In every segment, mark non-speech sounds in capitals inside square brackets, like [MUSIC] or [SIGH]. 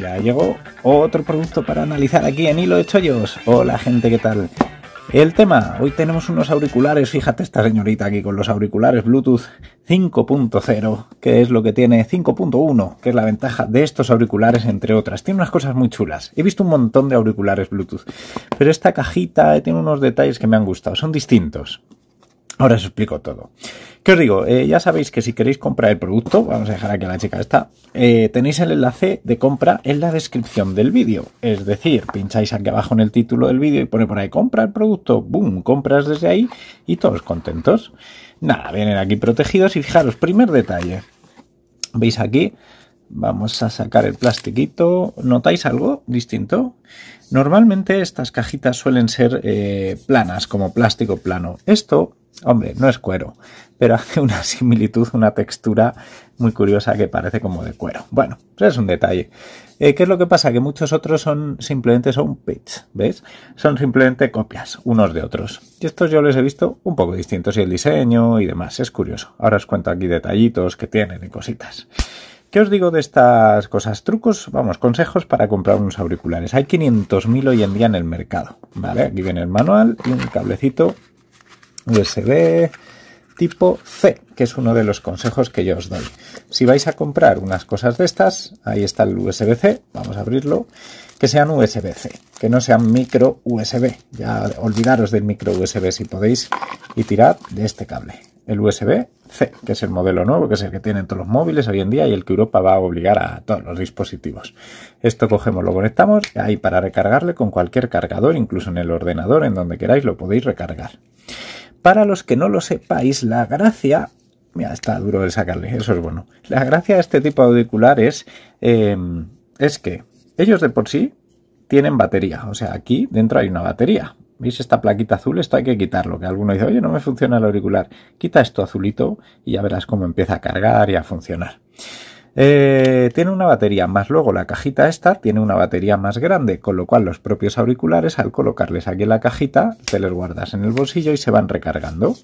Ya llegó otro producto para analizar aquí en Hilo de Chollos. Hola gente, ¿qué tal? El tema, hoy tenemos unos auriculares, fíjate esta señorita aquí con los auriculares Bluetooth 5.0, que es lo que tiene 5.1, que es la ventaja de estos auriculares entre otras. Tiene unas cosas muy chulas. He visto un montón de auriculares Bluetooth, pero esta cajita eh, tiene unos detalles que me han gustado, son distintos. Ahora os explico todo. ¿Qué os digo? Eh, ya sabéis que si queréis comprar el producto, vamos a dejar aquí a la chica Está. Eh, tenéis el enlace de compra en la descripción del vídeo. Es decir, pincháis aquí abajo en el título del vídeo y pone por ahí compra el producto, boom, compras desde ahí y todos contentos. Nada, vienen aquí protegidos y fijaros, primer detalle. ¿Veis aquí? Vamos a sacar el plastiquito. ¿Notáis algo distinto? Normalmente estas cajitas suelen ser eh, planas, como plástico plano. Esto Hombre, no es cuero, pero [LAUGHS] hace una similitud, una textura muy curiosa que parece como de cuero. Bueno, pues es un detalle. Eh, ¿Qué es lo que pasa? Que muchos otros son simplemente son pitch, ¿ves? Son simplemente copias unos de otros. Y estos yo les he visto un poco distintos y el diseño y demás. Es curioso. Ahora os cuento aquí detallitos que tienen y cositas. ¿Qué os digo de estas cosas? Trucos, vamos, consejos para comprar unos auriculares. Hay 500.000 hoy en día en el mercado, ¿vale? Aquí viene el manual y un cablecito USB tipo C, que es uno de los consejos que yo os doy. Si vais a comprar unas cosas de estas, ahí está el USB-C, vamos a abrirlo, que sean USB-C, que no sean micro USB. Ya olvidaros del micro USB si podéis y tirad de este cable, el USB-C, que es el modelo nuevo, que es el que tienen todos los móviles hoy en día y el que Europa va a obligar a todos los dispositivos. Esto cogemos, lo conectamos, y ahí para recargarle con cualquier cargador, incluso en el ordenador, en donde queráis, lo podéis recargar. Para los que no lo sepáis, la gracia... Mira, está duro de sacarle, eso es bueno. La gracia de este tipo de auriculares em, es que ellos de por sí tienen batería. O sea, aquí dentro hay una batería. ¿Veis esta plaquita azul? Esto hay que quitarlo. Que alguno dice, oye, no me funciona el auricular. Quita esto azulito y ya verás cómo empieza a cargar y a funcionar. Eh, tiene una batería más luego la cajita esta tiene una batería más grande, con lo cual los propios auriculares al colocarles aquí en la cajita te les guardas en el bolsillo y se van recargando.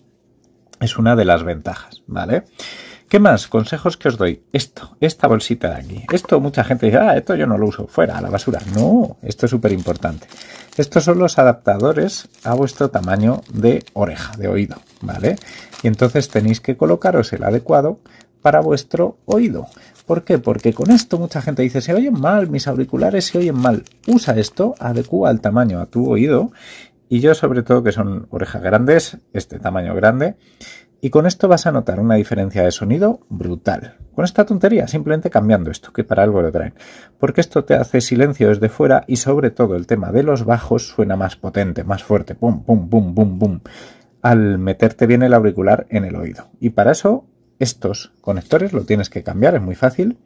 Es una de las ventajas, ¿vale? ¿Qué más? Consejos que os doy. Esto, esta bolsita de aquí. Esto mucha gente dice, ah, esto yo no lo uso, fuera, a la basura. No, esto es súper importante. Estos son los adaptadores a vuestro tamaño de oreja, de oído, ¿vale? Y entonces tenéis que colocaros el adecuado para vuestro oído. ¿Por qué? Porque con esto mucha gente dice, se oyen mal, mis auriculares se oyen mal. Usa esto, adecua al tamaño a tu oído. Y yo sobre todo que son orejas grandes, este tamaño grande. Y con esto vas a notar una diferencia de sonido brutal. Con esta tontería, simplemente cambiando esto, que para algo lo traen. Porque esto te hace silencio desde fuera y sobre todo el tema de los bajos suena más potente, más fuerte. Pum, pum, pum, pum, pum. Al meterte bien el auricular en el oído. Y para eso estos conectores, lo tienes que cambiar, es muy fácil.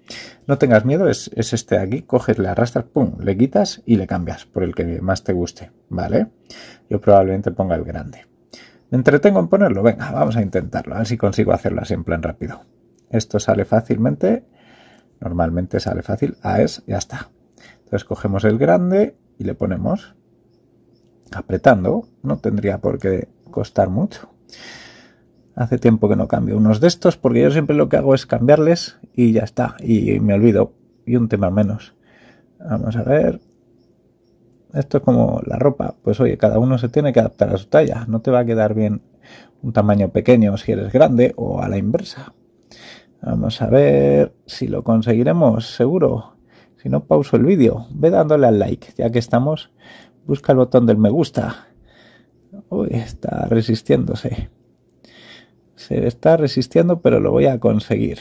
No tengas miedo, es, este de aquí, coges, le arrastras, pum, le quitas y le cambias por el que más te guste, ¿vale? Yo probablemente ponga el grande. ¿Me entretengo en ponerlo? Venga, vamos a intentarlo, a ver si consigo hacerlo así en plan rápido. Esto sale fácilmente, normalmente sale fácil, A es, ya está. Entonces cogemos el grande y le ponemos apretando, no tendría por qué costar mucho. Hace tiempo que no cambio unos de estos porque yo siempre lo que hago es cambiarles y ya está. Y me olvido. Y un tema menos. Vamos a ver. Esto es como la ropa. Pues oye, cada uno se tiene que adaptar a su talla. No te va a quedar bien un tamaño pequeño si eres grande o a la inversa. Vamos a ver si lo conseguiremos, seguro. Si no, pauso el vídeo. Ve dándole al like, ya que estamos. Busca el botón del me gusta. Uy, está resistiéndose. Se está resistiendo, pero lo voy a conseguir.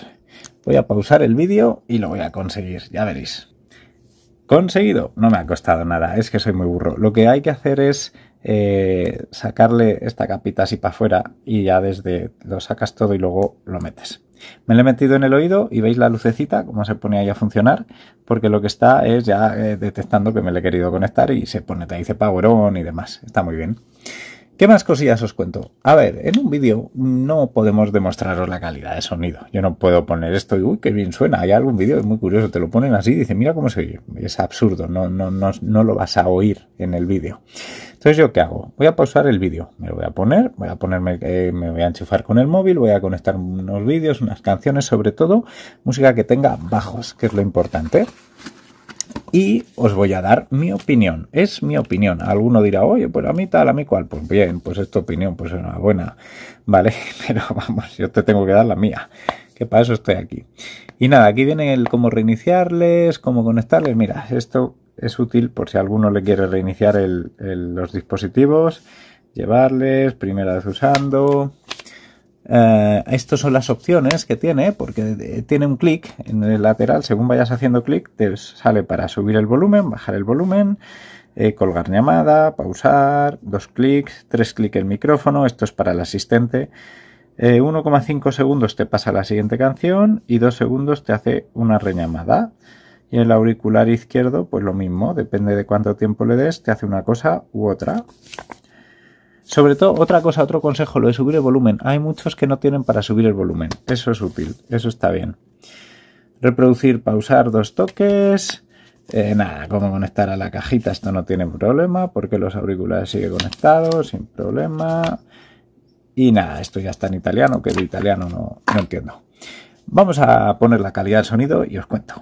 Voy a pausar el vídeo y lo voy a conseguir, ya veréis. Conseguido, no me ha costado nada, es que soy muy burro. Lo que hay que hacer es eh, sacarle esta capita así para afuera y ya desde lo sacas todo y luego lo metes. Me lo he metido en el oído y veis la lucecita, cómo se pone ahí a funcionar, porque lo que está es ya eh, detectando que me le he querido conectar y se pone, te dice power on y demás. Está muy bien. ¿Qué más cosillas os cuento? A ver, en un vídeo no podemos demostraros la calidad de sonido. Yo no puedo poner esto y, uy, qué bien suena. Hay algún vídeo, es muy curioso, te lo ponen así y dicen, mira cómo se oye. Es absurdo, no, no, no, lo vas a oír en el vídeo. Entonces, ¿yo qué hago? Voy a pausar el vídeo, me lo voy a poner, voy a ponerme, eh, me voy a enchufar con el móvil, voy a conectar unos vídeos, unas canciones, sobre todo música que tenga bajos, que es lo importante y os voy a dar mi opinión. Es mi opinión. Alguno dirá, oye, pues a mí tal, a mí cual. Pues bien, pues esta opinión, pues es una buena. Vale, [LAUGHS] pero vamos, yo te tengo que dar la mía. Que para eso estoy aquí. Y nada, aquí viene el cómo reiniciarles, cómo conectarles. Mira, esto es útil por si alguno le quiere reiniciar los dispositivos. Llevarles, primera vez usando, eh, estas son las opciones que tiene, porque eh, tiene un clic en el lateral, según vayas haciendo clic, te sale para subir el volumen, bajar el volumen, eh, colgar llamada, pausar, dos clics, tres clics el micrófono, esto es para el asistente. 1,5 segundos te pasa la siguiente canción y dos segundos te hace una reñamada. Y el auricular izquierdo, pues lo mismo, depende de cuánto tiempo le des, te hace una cosa u otra. Sobre todo, otra cosa, otro consejo, lo de subir el volumen. Hay muchos que no tienen para subir el volumen. Eso es útil, eso está bien. Reproducir, pausar dos toques. Eh, nada, cómo conectar a la cajita, esto no tiene problema porque los auriculares siguen conectados sin problema. Y nada, esto ya está en italiano, que de italiano no, no entiendo. Vamos a poner la calidad del sonido y os cuento.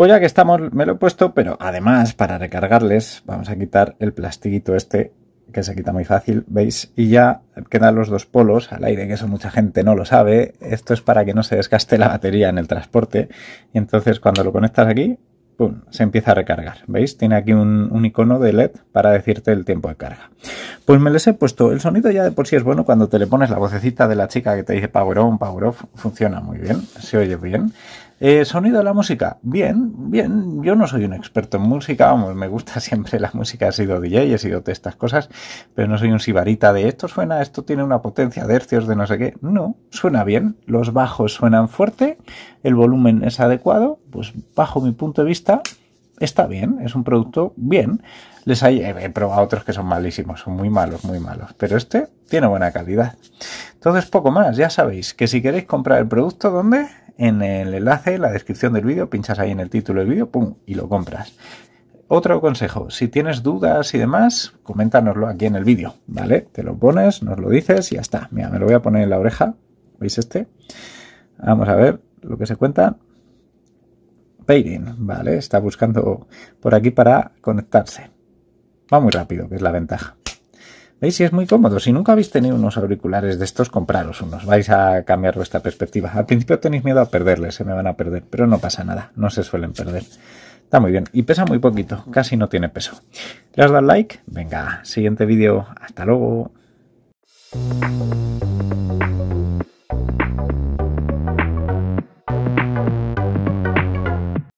Pues ya que estamos, me lo he puesto, pero además para recargarles vamos a quitar el plastiquito este que se quita muy fácil, ¿veis? Y ya quedan los dos polos al aire, que eso mucha gente no lo sabe. Esto es para que no se desgaste la batería en el transporte. Y entonces cuando lo conectas aquí, ¡pum! se empieza a recargar. ¿Veis? Tiene aquí un, un, icono de LED para decirte el tiempo de carga. Pues me les he puesto. El sonido ya de por sí es bueno cuando te le pones la vocecita de la chica que te dice power on, power off. Funciona muy bien, se oye bien. Eh, sonido de la música, bien, bien. Yo no soy un experto en música, vamos, me gusta [LAUGHS] siempre la música, he sido DJ, he sido de estas cosas, pero no soy un sibarita de esto suena, esto tiene una potencia de hercios de no sé qué. No, suena bien, los bajos suenan fuerte, el volumen es adecuado, pues bajo mi punto de vista está bien, es un producto bien. Les hay, he probado otros que son malísimos, son muy malos, muy malos, pero este tiene buena calidad. Entonces, poco más, ya sabéis que si queréis comprar el producto, ¿dónde? En el enlace, en la descripción del vídeo, pinchas ahí en el título del vídeo, pum, y lo compras. Otro consejo, si tienes dudas y demás, coméntanoslo aquí en el vídeo, ¿vale? Te lo pones, nos lo dices y ya está. Mira, me lo voy a poner en la oreja. ¿Veis este? Vamos a ver lo que se cuenta. ¿vale? Está buscando por aquí para conectarse. Va muy rápido, que es la ventaja. ¿Veis? Y es muy cómodo. Si nunca habéis tenido unos auriculares de estos, compraros unos. Vais a cambiar vuestra perspectiva. Al principio tenéis miedo a perderles, se me van a perder, pero no pasa nada, no se suelen perder. Está muy bien. Y pesa muy poquito, casi no tiene peso. ¿Le has like? Venga, siguiente vídeo. Hasta luego.